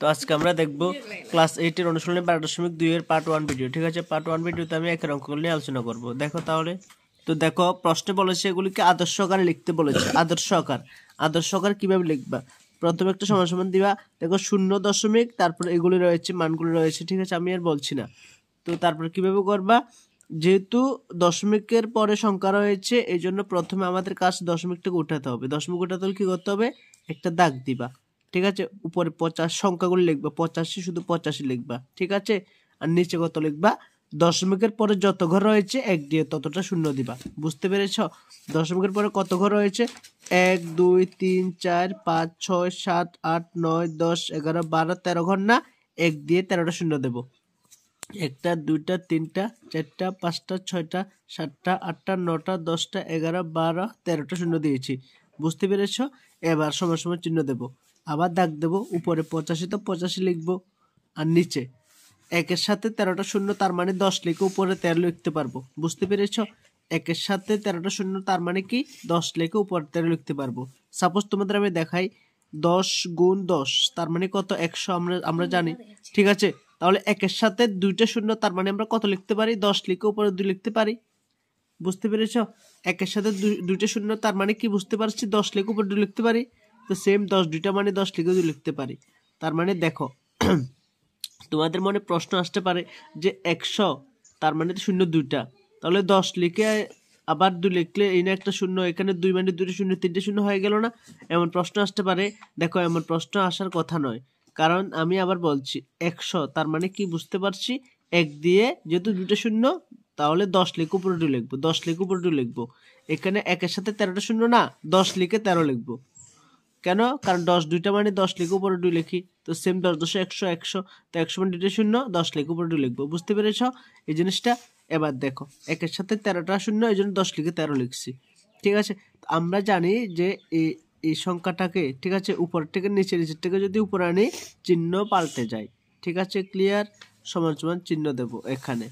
তো আজকে আমরা দেখব ক্লাস এইটের অনুশীলনী বারো দশমিক দুইয়ের পার্ট ওয়ান ভিডিও ঠিক আছে পার্ট ওয়ান ভিডিওতে আমি একের অঙ্কগুলো নিয়ে আলোচনা করব দেখো তাহলে তো দেখো প্রশ্নে বলেছে এগুলিকে আদর্শ আকারে লিখতে বলেছে আদর্শ আকার আদর্শ আকার কীভাবে লিখবা প্রথমে একটা সমান সমান দিবা দেখো শূন্য দশমিক তারপর এগুলি রয়েছে মানগুলি রয়েছে ঠিক আছে আমি আর বলছি না তো তারপর কীভাবে করবা যেহেতু দশমিকের পরে সংখ্যা রয়েছে এই জন্য প্রথমে আমাদের কাজ দশমিকটাকে উঠাতে হবে দশমিক উঠাতে হলে কী করতে হবে একটা দাগ দিবা ঠিক আছে উপরে পঁচাশ সংখ্যাগুলো লিখবা পঁচাশি শুধু পঁচাশি লিখবা ঠিক আছে আর নিচে কত লিখবা দশমিকের পরে যত ঘর রয়েছে এক দিয়ে ততটা শূন্য দিবা বুঝতে পেরেছ দশমিকের পরে কত ঘর রয়েছে এক দুই তিন চার পাঁচ ছয় সাত আট নয় দশ এগারো বারো তেরো ঘর না এক দিয়ে তেরোটা শূন্য দেব একটা দুইটা তিনটা চারটা পাঁচটা ছয়টা সাতটা আটটা নটা দশটা এগারো বারো তেরোটা শূন্য দিয়েছি বুঝতে পেরেছ এবার সময় সময় চিহ্ন দেবো আবার দাগ দেব উপরে পঁচাশি তো পঁচাশি লিখব আর নিচে একের সাথে তেরোটা শূন্য তার মানে দশ লিখে উপরে তেরো লিখতে পারবো বুঝতে পেরেছ একের সাথে তেরোটা শূন্য তার মানে কি দশ লিখে উপরে তেরো লিখতে পারবো সাপোজ তোমাদের আমি দেখাই দশ গুণ দশ তার মানে কত একশো আমরা আমরা জানি ঠিক আছে তাহলে একের সাথে দুইটা শূন্য তার মানে আমরা কত লিখতে পারি দশ লিখে উপরে দুই লিখতে পারি বুঝতে পেরেছ একের সাথে দুইটা শূন্য তার মানে কি বুঝতে পারছি দশ লিখে উপরে দুই লিখতে পারি তো সেম দশ দুইটা মানে দশ লিখেও যদি লিখতে পারি তার মানে দেখো তোমাদের মনে প্রশ্ন আসতে পারে যে একশো তার মানে শূন্য দুইটা তাহলে দশ লিখে আবার দু লিখলে এই না একটা শূন্য এখানে দুই মানে দুটো শূন্য তিনটে শূন্য হয়ে গেল না এমন প্রশ্ন আসতে পারে দেখো এমন প্রশ্ন আসার কথা নয় কারণ আমি আবার বলছি একশো তার মানে কি বুঝতে পারছি এক দিয়ে যেহেতু দুটো শূন্য তাহলে দশ লিখ উপরে লিখবো দশ লিখ উপরে দু লিখবো এখানে একের সাথে তেরোটা শূন্য না দশ লিখে তেরো লিখবো কেন কারণ দশ দুইটা মানে দশ লিখে উপরে দুই লিখি তো সেম দশ দশে একশো একশো তো একশো মানে দুইটা শূন্য দশ লিখে উপরে দুই লিখবো বুঝতে পেরেছ এই জিনিসটা এবার দেখো একের সাথে তেরোটা শূন্য এই জন্য দশ লিখে তেরো লিখছি ঠিক আছে আমরা জানি যে এই এই সংখ্যাটাকে ঠিক আছে উপর থেকে নিচে নিচের থেকে যদি উপরে আনি চিহ্ন পাল্টে যাই ঠিক আছে ক্লিয়ার সমান সমান চিহ্ন দেব এখানে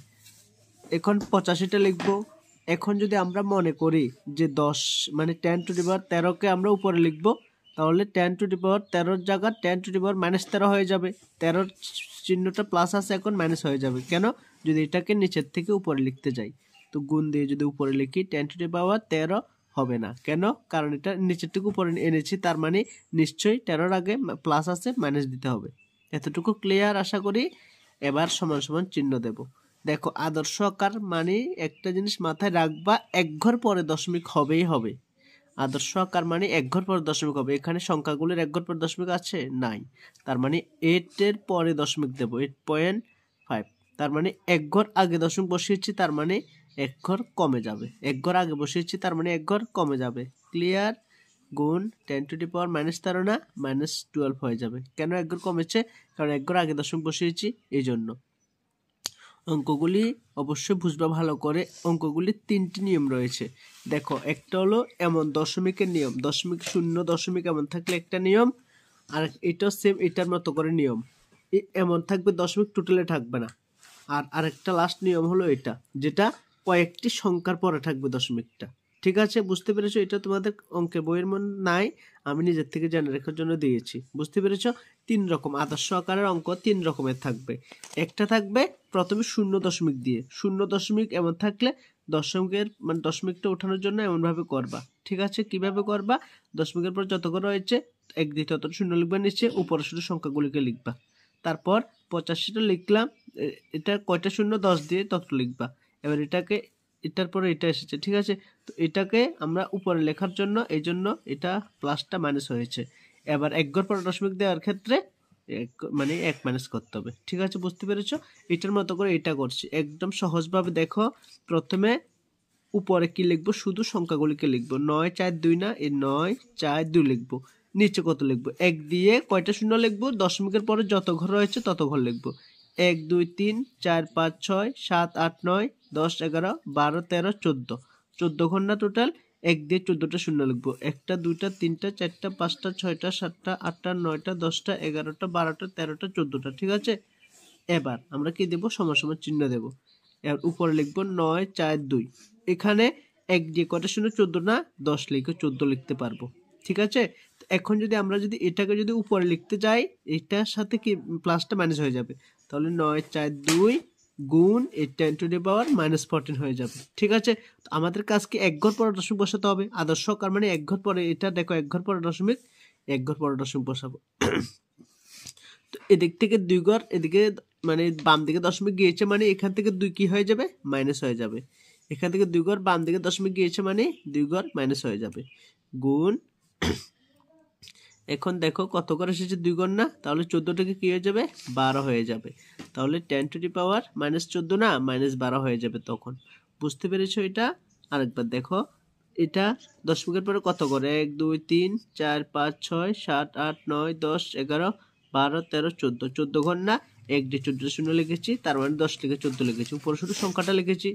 এখন পঁচাশিটা লিখবো এখন যদি আমরা মনে করি যে দশ মানে টেন টু ডিভার তেরোকে আমরা উপরে লিখবো তাহলে টেন টু দি পাওয়ার তেরোর জায়গা ten to the power minus তেরো হয়ে যাবে তেরোর চিহ্নটা প্লাস আছে এখন মাইনাস হয়ে যাবে কেন যদি এটাকে নিচের থেকে উপরে লিখতে যাই তো গুণ দিয়ে যদি উপরে লিখি টেন টু দি পাওয়ার তেরো হবে না কেন কারণ এটা নিচের থেকে উপরে এনেছি তার মানে নিশ্চয়ই তেরোর আগে প্লাস আছে মাইনাস দিতে হবে এতটুকু ক্লিয়ার আশা করি এবার সমান সমান চিহ্ন দেব দেখো আদর্শ আকার মানে একটা জিনিস মাথায় রাখবা এক ঘর পরে দশমিক হবেই হবে আদর্শ আকার মানে এক ঘর পর দশমিক হবে এখানে সংখ্যাগুলোর এক ঘর পর দশমিক আছে নাই তার মানে এইটের পরে দশমিক দেব এইট পয়েন্ট ফাইভ তার মানে এক ঘর আগে দশমিক বসিয়েছি তার মানে এক ঘর কমে যাবে এক ঘর আগে বসিয়েছি তার মানে এক ঘর কমে যাবে ক্লিয়ার গুণ ten to the power minus তেরো না মাইনাস টুয়েলভ হয়ে যাবে কেন এক ঘর কমেছে কারণ এক ঘর আগে দশমিক বসিয়েছি এই জন্য অঙ্কগুলি অবশ্যই বুঝবা ভালো করে অঙ্কগুলির তিনটি নিয়ম রয়েছে দেখো একটা হলো এমন দশমিকের নিয়ম দশমিক শূন্য দশমিক এমন থাকলে একটা নিয়ম আর এটাও সেম এটার মতো করে নিয়ম এমন থাকবে দশমিক টোটালে থাকবে না আর আরেকটা লাস্ট নিয়ম হলো এটা যেটা কয়েকটি সংখ্যার পরে থাকবে দশমিকটা ঠিক আছে বুঝতে পেরেছো এটা তোমাদের অঙ্কের বইয়ের মন নাই আমি নিজের থেকে জেনে রাখার জন্য দিয়েছি বুঝতে পেরেছো তিন রকম আদর্শ আকারের অঙ্ক তিন রকমের থাকবে একটা থাকবে প্রথমে শূন্য দশমিক দিয়ে শূন্য দশমিক এমন থাকলে দশমিকের মানে দশমিকটা ওঠানোর জন্য এমনভাবে করবা ঠিক আছে কিভাবে করবা দশমিকের পর যত করে রয়েছে এক দ্বিতীয় তত শূন্য লিখবা নিচে উপরে শুধু সংখ্যাগুলিকে লিখবা তারপর পঁচাশিটা লিখলাম এটা কয়টা শূন্য দশ দিয়ে তত লিখবা এবার এটাকে এটার পরে এটা এসেছে ঠিক আছে তো এটাকে আমরা উপরে লেখার জন্য এই জন্য এটা প্লাসটা মাইনাস হয়েছে এবার এক ঘর পর দশমিক দেওয়ার ক্ষেত্রে মানে এক মাইনাস করতে হবে ঠিক আছে বুঝতে পেরেছ এটার মতো করে এটা করছি একদম সহজভাবে দেখো প্রথমে উপরে কি লিখবো শুধু সংখ্যাগুলিকে লিখবো নয় চার দুই না এই নয় চার দুই লিখবো নিচে কত লিখবো এক দিয়ে কয়টা শূন্য লিখবো দশমিকের পরে যত ঘর রয়েছে তত ঘর লিখবো এক দুই তিন চার পাঁচ ছয় সাত আট নয় দশ এগারো বারো তেরো চোদ্দো চোদ্দো ঘন্টা টোটাল এক দিয়ে চোদ্দোটা শূন্য লিখবো একটা দুইটা তিনটা চারটা পাঁচটা ছয়টা সাতটা আটটা নয়টা দশটা এগারোটা বারোটা তেরোটা চোদ্দোটা ঠিক আছে এবার আমরা কি দেবো সময় চিহ্ন দেব এবার উপরে লিখবো নয় চার দুই এখানে এক দিয়ে কটা শূন্য চোদ্দো না দশ লিখে চোদ্দো লিখতে পারবো ঠিক আছে এখন যদি আমরা যদি এটাকে যদি উপরে লিখতে যাই এটার সাথে কি প্লাসটা ম্যানেজ হয়ে যাবে তাহলে নয় চার দুই গুণ এই ten to the power minus fourteen হয়ে যাবে ঠিক আছে তো আমাদের কাজকে এক ঘর পরে দশমিক বসাতে হবে আদর্শ কার মানে এক ঘর পরে এটা দেখো এক ঘর পরে দশমিক এক ঘর পরে দশমিক বসাবো তো এদিক থেকে দুই ঘর এদিকে মানে বাম দিকে দশমিক গিয়েছে মানে এখান থেকে দুই কি হয়ে যাবে মাইনাস হয়ে যাবে এখান থেকে দুই ঘর বাম দিকে দশমিক গিয়েছে মানে দুই ঘর মাইনাস হয়ে যাবে গুণ এখন দেখো কত করে এসেছে দুই গণ না তাহলে চোদ্দো থেকে কী হয়ে যাবে বারো হয়ে যাবে তাহলে ten to the power minus চোদ্দো না মাইনাস বারো হয়ে যাবে তখন বুঝতে পেরেছো এটা আরেকবার দেখো এটা দশ মিনিট পরে কত করে এক দুই তিন চার পাঁচ ছয় সাত আট নয় দশ এগারো বারো তেরো চোদ্দো চোদ্দো ঘর না এক ডি চোদ্দো শূন্য লিখেছি তার মানে দশ থেকে চোদ্দো লিখেছি উপরে শুধু সংখ্যাটা লিখেছি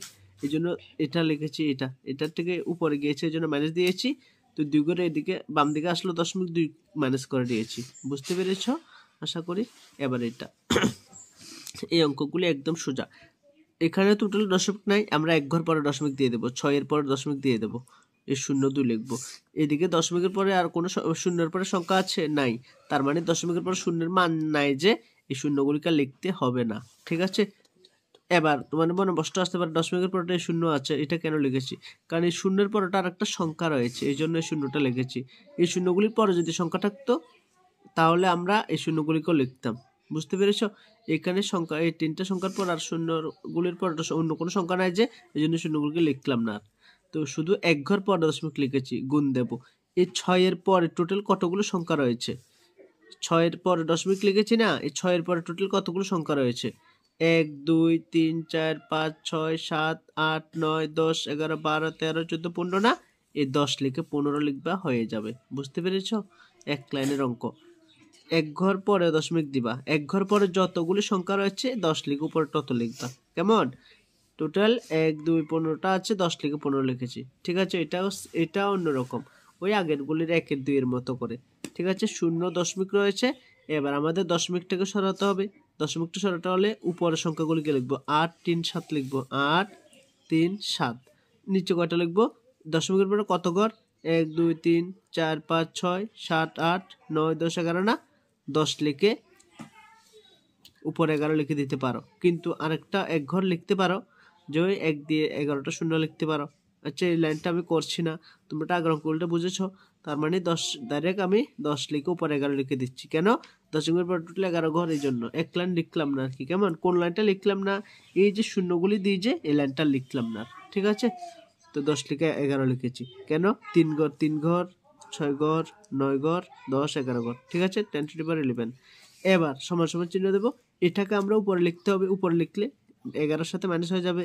এই জন্য এটা লিখেছি এটা এটার থেকে উপরে গিয়েছে এই জন্য মাইনাস দিয়েছি তো দুই করে এদিকে বাম দিকে আসলো দশমিক দুই মাইনাস করে দিয়েছি বুঝতে পেরেছ আশা করি এবার এটা এই অঙ্কগুলি একদম সোজা এখানে টোটাল দশমিক নাই আমরা এক ঘর পরে দশমিক দিয়ে দেবো ছয়ের পরে দশমিক দিয়ে দেবো এই শূন্য দুই লিখবো এদিকে দশমিকের পরে আর কোনো শূন্যের পরে সংখ্যা আছে নাই তার মানে দশমিকের পরে শূন্যের মান নাই যে এই শূন্যগুলিকে লিখতে হবে না ঠিক আছে এবার মানে মনে বস্ত আসতে পারে দশমিকের পরটা শূন্য আছে এটা কেন লিখেছি কারণ এই শূন্যের পরটা আর একটা সংখ্যা রয়েছে এই জন্য এই শূন্যটা লিখেছি এই শূন্যগুলির পরে যদি সংখ্যা থাকতো তাহলে আমরা এই শূন্যগুলিকেও লিখতাম বুঝতে পেরেছ এখানে সংখ্যা এই তিনটা সংখ্যার পর আর শূন্যগুলির পর অন্য কোনো সংখ্যা নাই যে এই জন্য শূন্যগুলিকে লিখলাম না তো শুধু এক ঘর পর দশমিক লিখেছি গুণ দেব এই ছয়ের পরে টোটাল কতগুলো সংখ্যা রয়েছে ছয়ের পরে দশমিক লিখেছি না এই ছয়ের পরে টোটাল কতগুলো সংখ্যা রয়েছে এক দুই তিন চার পাঁচ ছয় সাত আট নয় দশ এগারো বারো তেরো চোদ্দো পনেরো না এই দশ লিখে পনেরো লিখবা হয়ে যাবে বুঝতে পেরেছ এক লাইনের অঙ্ক এক ঘর পরে দশমিক দিবা এক ঘর পরে যতগুলি সংখ্যা রয়েছে দশ লিখে উপরে তত লিখবা কেমন টোটাল এক দুই পনেরোটা আছে দশ লিখে পনেরো লিখেছি ঠিক আছে এটাও এটা অন্যরকম ওই আগেরগুলির একের দুইয়ের মতো করে ঠিক আছে শূন্য দশমিক রয়েছে এবার আমাদের দশমিকটাকে সরাতে হবে দশমিকটা সরাটা হলে উপরের সংখ্যাগুলিকে লিখবো আট তিন সাত লিখবো আট তিন সাত নিচে কয়টা লিখবো দশমিকের পরে কত ঘর এক দুই তিন চার পাঁচ ছয় সাত আট নয় দশ এগারো না দশ লিখে উপর এগারো লিখে দিতে পারো কিন্তু আরেকটা এক ঘর লিখতে পারো যে ওই এক দিয়ে এগারোটা শূন্য লিখতে পারো আচ্ছা এই লাইনটা আমি করছি না তোমরা আগ্রহ করলে বুঝেছো তার মানে দশ ডাইরেক্ট আমি দশ লিখে উপর এগারো লিখে দিচ্ছি কেন দশ দশমিকের পর টুটলে এগারো ঘর এই জন্য এক লাইন লিখলাম না আর কি কেমন কোন লাইনটা লিখলাম না এই যে শূন্যগুলি দিয়ে যে এই লাইনটা লিখলাম না ঠিক আছে তো দশ লিখে এগারো লিখেছি কেন তিন ঘর তিন ঘর ছয় ঘর নয় ঘর দশ এগারো ঘর ঠিক আছে টেন টু পার ইলেভেন এবার সমান সমান চিহ্ন দেবো এটাকে আমরা উপরে লিখতে হবে উপরে লিখলে এগারোর সাথে মাইনাস হয়ে যাবে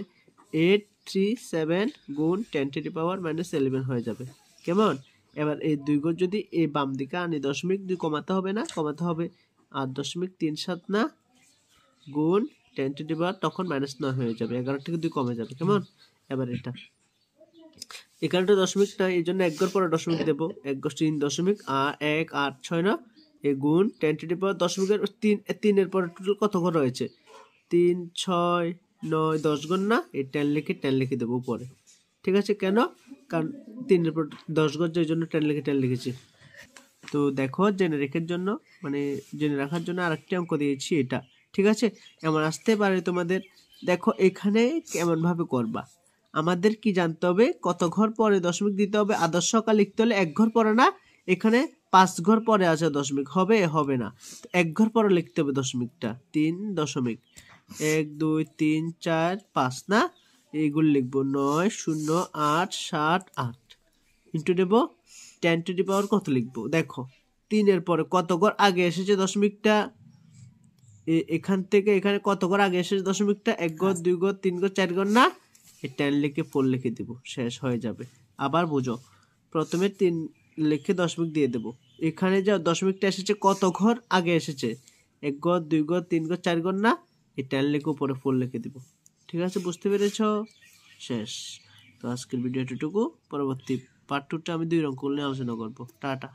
এইট থ্রি সেভেন গুণ ten to power minus eleven হয়ে যাবে কেমন এবার এই দুই গড় যদি এ বাম দিকে আনি দশমিক দুই কমাতে হবে না কমাতে হবে আট দশমিক তিন সাত না গুণ টেন টু ডিবার তখন মাইনাস নয় হয়ে যাবে এগারো থেকে দুই কমে যাবে কেমন এবার এটা এগারোটা দশমিক না এই জন্য এক পরে দশমিক দেবো এক গড় তিন দশমিক আর এক আট ছয় না এই গুণ টেন টু ডিবার দশমিকের তিন তিনের পরে টোটাল কত ঘর রয়েছে তিন ছয় নয় দশ গুণ না এই টেন লিখে টেন লিখে দেবো উপরে ঠিক আছে কেন কারণ তিনের পর দশ গজ ওই জন্য টেন লিখে টেন লিখেছি তো দেখো জেনে রেখের জন্য মানে জেনে রাখার জন্য আরেকটি অঙ্ক দিয়েছি এটা ঠিক আছে এমন আসতে পারে তোমাদের দেখো এখানে কেমনভাবে করবা আমাদের কি জানতে হবে কত ঘর পরে দশমিক দিতে হবে আদর্শ কাল লিখতে হলে এক ঘর পরে না এখানে পাঁচ ঘর পরে আছে দশমিক হবে হবে না এক ঘর পরে লিখতে হবে দশমিকটা তিন দশমিক এক দুই তিন চার পাঁচ না এইগুলো লিখব নয় শূন্য আট সাত আট ইন্টু দেব টেন টু দি পাওয়ার কত লিখব দেখো তিনের পরে কত ঘর আগে এসেছে দশমিকটা এখান থেকে এখানে কত ঘর আগে এসেছে দশমিকটা এক ঘর দুই ঘর তিন ঘর চার ঘর না এই টেন লিখে ফোর লিখে দেব শেষ হয়ে যাবে আবার বোঝো প্রথমে তিন লিখে দশমিক দিয়ে দেব এখানে যা দশমিকটা এসেছে কত ঘর আগে এসেছে এক ঘর দুই ঘর তিন ঘর চার ঘর না এই টেন লিখে উপরে ফোর লিখে দেবো ঠিক আছে বুঝতে পেরেছ শেষ তো আজকের ভিডিও এটুকু পরবর্তী পার্ট টুটা আমি দুই রং করলে আলোচনা করবো টাটা